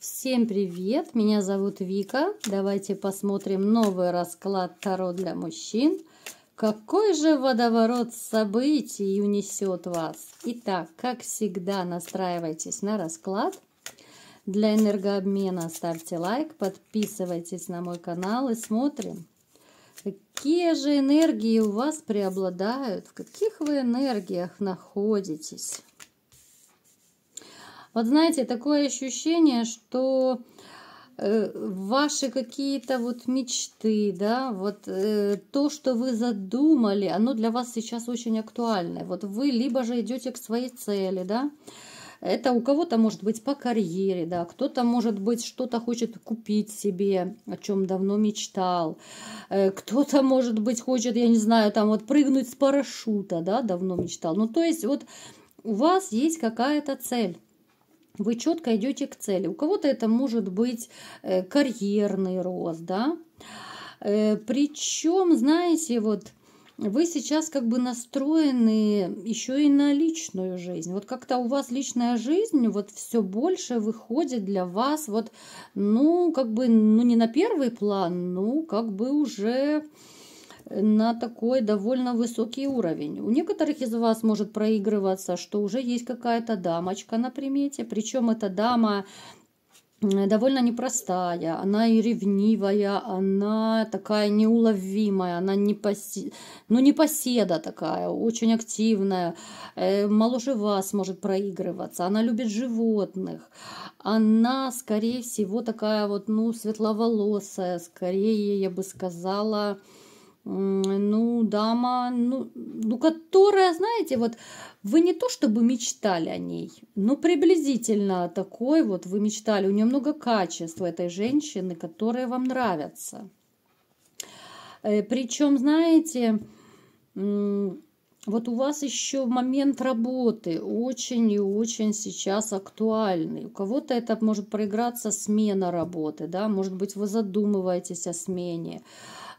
Всем привет! Меня зовут Вика. Давайте посмотрим новый расклад Таро для мужчин. Какой же водоворот событий унесет вас? Итак, как всегда, настраивайтесь на расклад. Для энергообмена ставьте лайк, подписывайтесь на мой канал и смотрим. Какие же энергии у вас преобладают? В каких вы энергиях находитесь? Вот знаете, такое ощущение, что э, ваши какие-то вот мечты, да, вот э, то, что вы задумали, оно для вас сейчас очень актуальное. Вот вы либо же идете к своей цели, да, это у кого-то может быть по карьере, да, кто-то может быть что-то хочет купить себе, о чем давно мечтал, э, кто-то может быть хочет, я не знаю, там вот прыгнуть с парашюта, да, давно мечтал. Ну то есть вот у вас есть какая-то цель вы четко идете к цели. У кого-то это может быть э, карьерный рост, да. Э, Причем, знаете, вот вы сейчас как бы настроены еще и на личную жизнь. Вот как-то у вас личная жизнь вот все больше выходит для вас вот, ну, как бы, ну, не на первый план, ну, как бы уже на такой довольно высокий уровень. У некоторых из вас может проигрываться, что уже есть какая-то дамочка на примете, причем эта дама довольно непростая, она и ревнивая, она такая неуловимая, она не посе... ну, не поседа такая, очень активная, э, моложе вас может проигрываться, она любит животных, она, скорее всего, такая вот, ну, светловолосая, скорее, я бы сказала, ну, дама, ну, ну, которая, знаете, вот вы не то чтобы мечтали о ней, но приблизительно такой вот вы мечтали. У нее много качеств этой женщины, которые вам нравятся. Э, Причем, знаете, вот у вас еще момент работы очень и очень сейчас актуальный. У кого-то это может проиграться смена работы, да, может быть, вы задумываетесь о смене.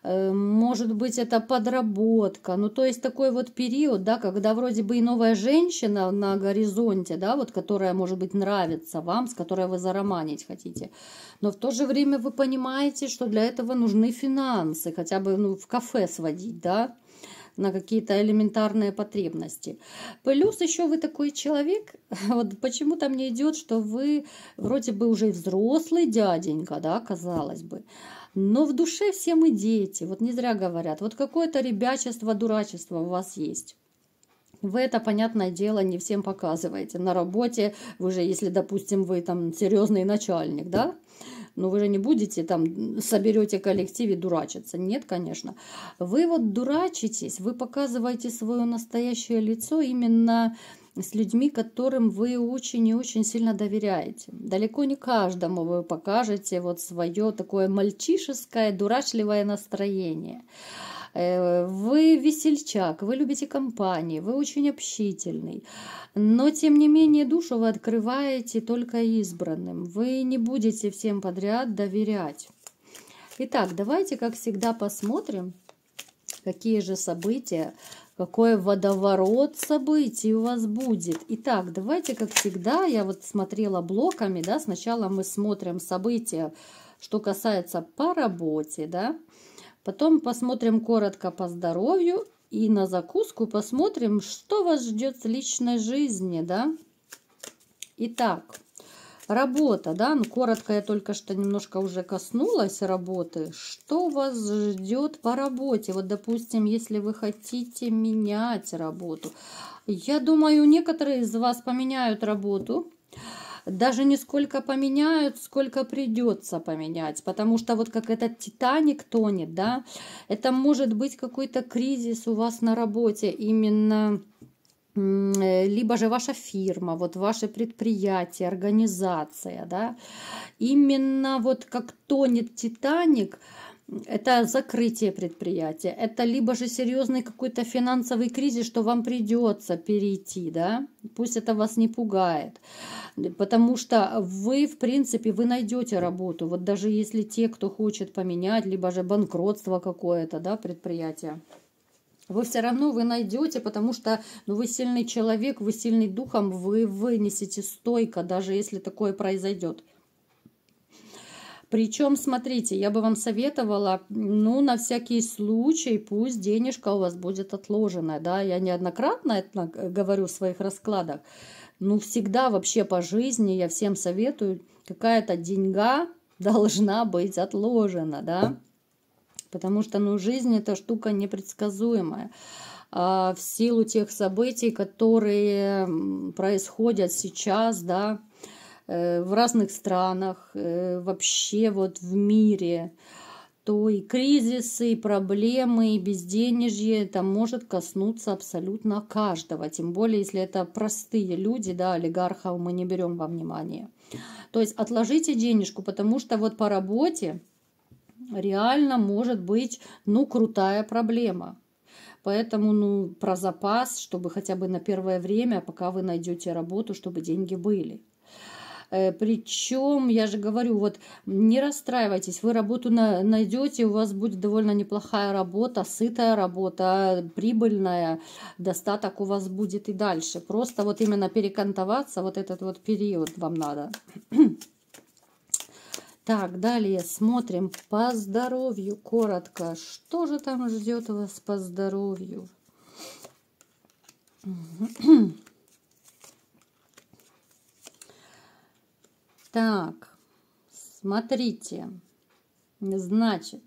Э, может быть, это подработка. Ну, то есть такой вот период, да, когда вроде бы и новая женщина на горизонте, да, вот которая, может быть, нравится вам, с которой вы зароманить хотите. Но в то же время вы понимаете, что для этого нужны финансы, хотя бы ну, в кафе сводить, да, на какие-то элементарные потребности. Плюс еще вы такой человек, вот почему-то мне идет, что вы вроде бы уже взрослый дяденька, да, казалось бы, но в душе все мы дети, вот не зря говорят, вот какое-то ребячество, дурачество у вас есть вы это, понятное дело, не всем показываете. На работе вы же, если, допустим, вы там серьезный начальник, да, но «Ну, вы же не будете там, соберете коллективе дурачиться. Нет, конечно. Вы вот дурачитесь, вы показываете свое настоящее лицо именно с людьми, которым вы очень и очень сильно доверяете. Далеко не каждому вы покажете вот свое такое мальчишеское, дурачливое настроение. Э, вы весельчак, вы любите компании, вы очень общительный. Но, тем не менее, душу вы открываете только избранным. Вы не будете всем подряд доверять. Итак, давайте, как всегда, посмотрим, какие же события, какой водоворот событий у вас будет. Итак, давайте, как всегда, я вот смотрела блоками, да, сначала мы смотрим события, что касается по работе, да, Потом посмотрим коротко по здоровью и на закуску посмотрим, что вас ждет в личной жизни, да? Итак, работа, да? Ну, коротко я только что немножко уже коснулась работы. Что вас ждет по работе? Вот, допустим, если вы хотите менять работу. Я думаю, некоторые из вас поменяют работу. Работу даже не сколько поменяют, сколько придется поменять. Потому что вот как этот Титаник тонет, да, это может быть какой-то кризис у вас на работе именно э, либо же ваша фирма, вот ваше предприятие, организация, да, именно вот как тонет Титаник – это закрытие предприятия, это либо же серьезный какой-то финансовый кризис, что вам придется перейти, да, пусть это вас не пугает, потому что вы, в принципе, вы найдете работу, вот даже если те, кто хочет поменять, либо же банкротство какое-то, да, предприятие вы все равно вы найдете, потому что ну, вы сильный человек, вы сильный духом, вы вынесете стойко, даже если такое произойдет. Причем, смотрите, я бы вам советовала, ну, на всякий случай, пусть денежка у вас будет отложена, да, я неоднократно это говорю в своих раскладах, ну, всегда вообще по жизни я всем советую, какая-то деньга должна быть отложена, да, потому что, ну, жизнь это штука непредсказуемая а в силу тех событий, которые происходят сейчас, да, Э, в разных странах, э, вообще вот в мире, то и кризисы, и проблемы, и безденежье, это может коснуться абсолютно каждого. Тем более, если это простые люди, да, олигархов мы не берем во внимание. То есть отложите денежку, потому что вот по работе реально может быть, ну, крутая проблема. Поэтому, ну, про запас, чтобы хотя бы на первое время, пока вы найдете работу, чтобы деньги были. Э, Причем, я же говорю, вот не расстраивайтесь, вы работу на, найдете, у вас будет довольно неплохая работа, сытая работа, прибыльная, достаток у вас будет и дальше. Просто вот именно перекантоваться, вот этот вот период вам надо. Так, далее смотрим по здоровью коротко. Что же там ждет вас по здоровью? Так, смотрите. Значит,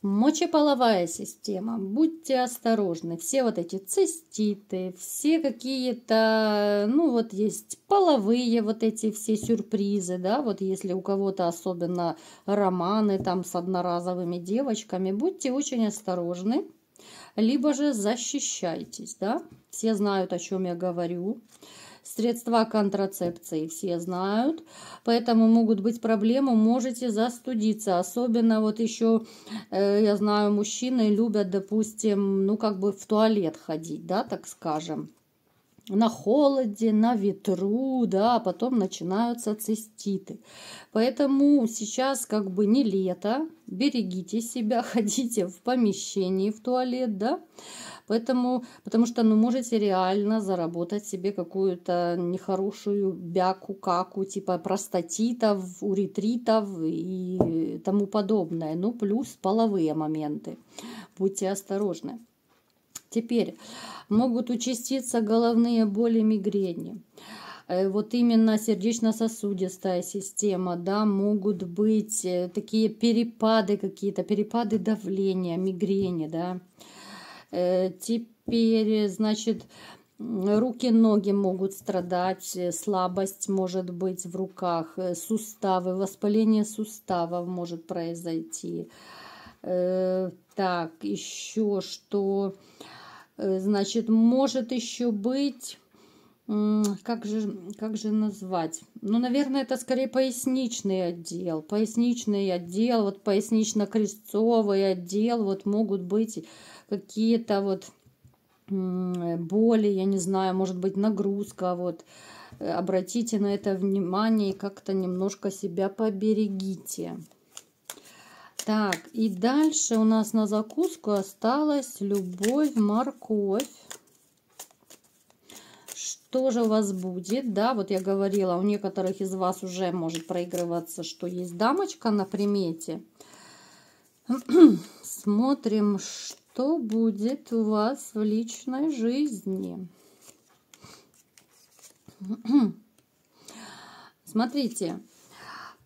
мочеполовая система. Будьте осторожны. Все вот эти циститы, все какие-то, ну вот есть половые вот эти все сюрпризы, да, вот если у кого-то особенно романы там с одноразовыми девочками, будьте очень осторожны. Либо же защищайтесь, да. Все знают, о чем я говорю средства контрацепции все знают, поэтому могут быть проблемы, можете застудиться. Особенно вот еще, э, я знаю, мужчины любят, допустим, ну как бы в туалет ходить, да, так скажем на холоде, на ветру, да, а потом начинаются циститы. Поэтому сейчас как бы не лето, берегите себя, ходите в помещении, в туалет, да, поэтому, потому что, ну, можете реально заработать себе какую-то нехорошую бяку, каку, типа простатитов, уретритов и тому подобное, ну, плюс половые моменты, будьте осторожны. Теперь могут участиться головные боли, мигрени. Э, вот именно сердечно-сосудистая система, да, могут быть э, такие перепады какие-то, перепады давления, мигрени, да. Э, теперь, значит, руки, ноги могут страдать, слабость может быть в руках, суставы, воспаление суставов может произойти. Так, еще что Э, значит, может еще быть, как же, как же назвать? Ну, наверное, это скорее поясничный отдел. Поясничный отдел, вот пояснично-крестцовый отдел, вот могут быть какие-то вот боли, я не знаю, может быть, нагрузка, вот, э, обратите на это внимание и как-то немножко себя поберегите. Так, и дальше у нас на закуску осталась любовь, морковь. Что же у вас будет? Да, вот я говорила, у некоторых из вас уже может проигрываться, что есть дамочка на примете. Смотрим, что будет у вас в личной жизни. Смотрите,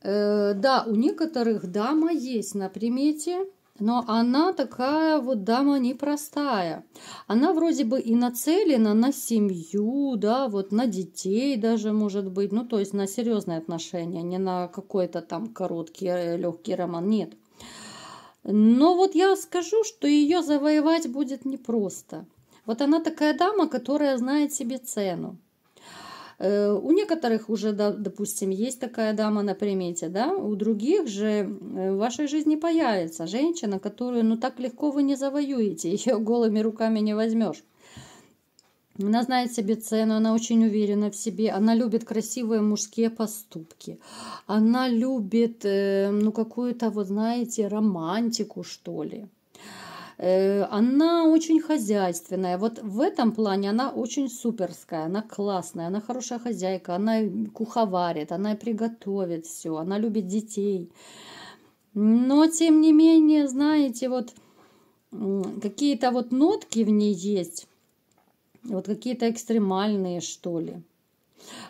Э, да, у некоторых дама есть на примете, но она такая вот дама непростая. Она вроде бы и нацелена на семью, да, вот на детей даже, может быть, ну, то есть на серьезные отношения, не на какой-то там короткий, э, легкий роман, нет. Но вот я скажу, что ее завоевать будет непросто. Вот она такая дама, которая знает себе цену. Э, у некоторых уже, допустим, есть такая дама на примете, да, у других же э, в вашей жизни появится женщина, которую, ну, так легко вы не завоюете, ее голыми руками не возьмешь. Она знает себе цену, она очень уверена в себе, она любит красивые мужские поступки, она любит, э, ну, какую-то, вот знаете, романтику, что ли. Э, она очень хозяйственная. Вот в этом плане она очень суперская, она классная, она хорошая хозяйка, она куховарит, она приготовит все, она любит детей. Но, тем не менее, знаете, вот какие-то вот нотки в ней есть, вот какие-то экстремальные, что ли.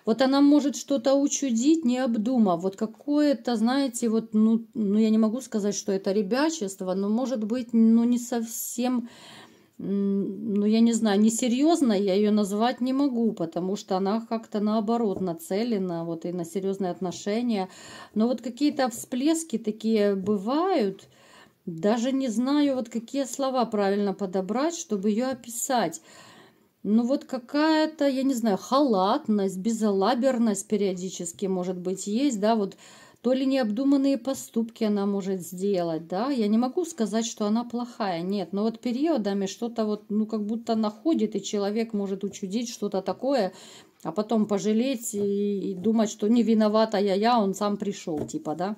Вот она может что-то учудить, не обдумав. Вот какое-то, знаете, вот, ну, ну, я не могу сказать, что это ребячество, но, может быть, ну, не совсем, ну, я не знаю, несерьезно я ее назвать не могу, потому что она как-то, наоборот, нацелена вот и на серьезные отношения. Но вот какие-то всплески такие бывают, даже не знаю, вот какие слова правильно подобрать, чтобы ее описать ну вот какая-то, я не знаю, халатность, безалаберность периодически, может быть, есть, да, вот то ли необдуманные поступки она может сделать, да, я не могу сказать, что она плохая, нет, но вот периодами что-то вот, ну, как будто находит, и человек может учудить что-то такое, а потом пожалеть и, и думать, что не виновата я, я, он сам пришел, типа, да.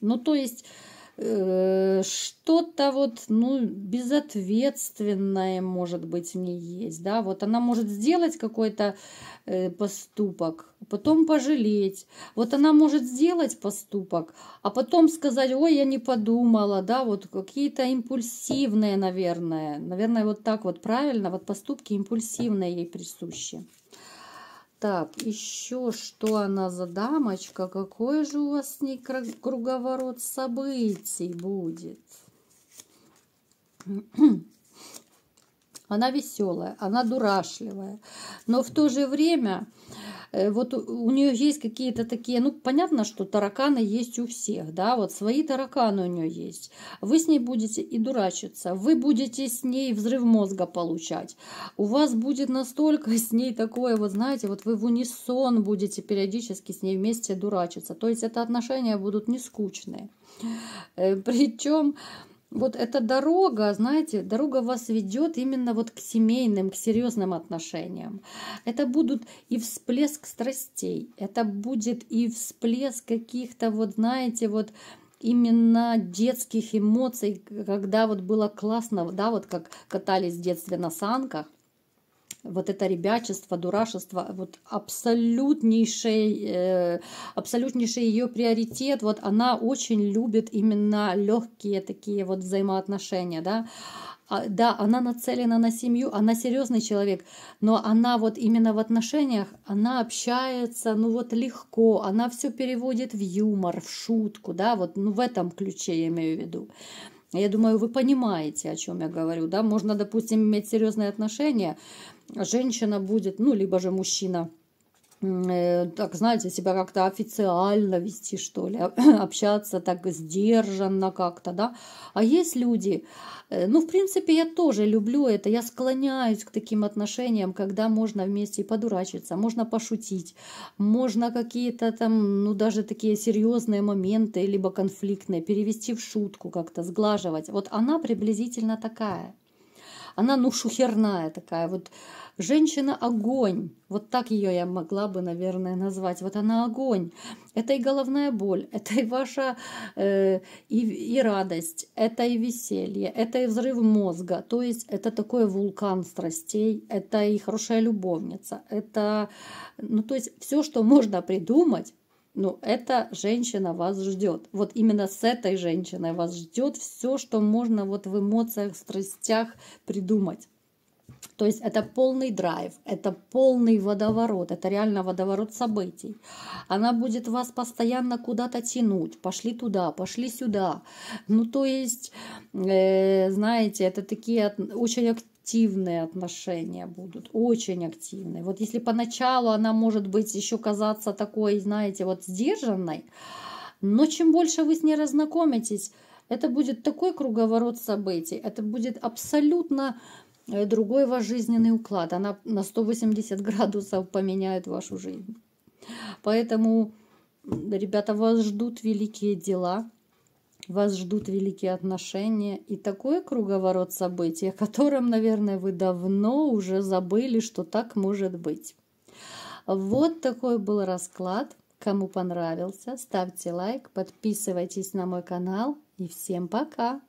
Ну, то есть Э, что-то вот, ну, безответственное, может быть, в ней есть, да, вот она может сделать какой-то э, поступок, потом пожалеть, вот она может сделать поступок, а потом сказать, ой, я не подумала, да, вот какие-то импульсивные, наверное, наверное, вот так вот правильно, вот поступки импульсивные ей присущи. Так, еще что она за дамочка? Какой же у вас с ней круговорот событий будет? Она веселая, она дурашливая. Но в то же время Э, вот у нее есть какие-то такие, ну, понятно, что тараканы есть у всех, да, вот свои тараканы у нее есть. Вы с ней будете и дурачиться, вы будете с ней взрыв мозга получать. У вас будет настолько с ней такое, вот знаете, вот вы в унисон будете периодически с ней вместе дурачиться. То есть это отношения будут не скучные. Э, Причем вот эта дорога, знаете, дорога вас ведет именно вот к семейным, к серьезным отношениям. Это будут и всплеск страстей, это будет и всплеск каких-то, вот знаете, вот именно детских эмоций, когда вот было классно, да, вот как катались в детстве на санках, вот это ребячество, дурашество, вот абсолютнейший, э, абсолютнейший ее приоритет, вот она очень любит именно легкие такие вот взаимоотношения, да, а, да, она нацелена на семью, она серьезный человек, но она вот именно в отношениях, она общается, ну вот легко, она все переводит в юмор, в шутку, да, вот ну, в этом ключе я имею в виду. Я думаю, вы понимаете, о чем я говорю, да, можно, допустим, иметь серьезные отношения, женщина будет, ну, либо же мужчина, э, так, знаете, себя как-то официально вести, что ли, общаться так сдержанно как-то, да. А есть люди, э, ну, в принципе, я тоже люблю это, я склоняюсь к таким отношениям, когда можно вместе и подурачиться, можно пошутить, можно какие-то там, ну, даже такие серьезные моменты, либо конфликтные, перевести в шутку как-то, сглаживать. Вот она приблизительно такая – она, ну, шухерная такая, вот женщина-огонь. Вот так ее я могла бы, наверное, назвать. Вот она огонь. Это и головная боль, это и ваша э, и, и радость, это и веселье, это и взрыв мозга. То есть это такой вулкан страстей, это и хорошая любовница, это, ну, то есть все, что можно придумать, ну, эта женщина вас ждет. Вот именно с этой женщиной вас ждет все, что можно вот в эмоциях, страстях придумать. То есть это полный драйв, это полный водоворот, это реально водоворот событий. Она будет вас постоянно куда-то тянуть, пошли туда, пошли сюда. Ну то есть, э, знаете, это такие очень активные активные отношения будут, очень активные. Вот если поначалу она может быть еще казаться такой, знаете, вот сдержанной, но чем больше вы с ней разнакомитесь, это будет такой круговорот событий, это будет абсолютно э, другой ваш жизненный уклад. Она на 180 градусов поменяет вашу жизнь. Поэтому, ребята, вас ждут великие дела – вас ждут великие отношения и такой круговорот событий, о котором, наверное, вы давно уже забыли, что так может быть. Вот такой был расклад. Кому понравился, ставьте лайк, подписывайтесь на мой канал и всем пока!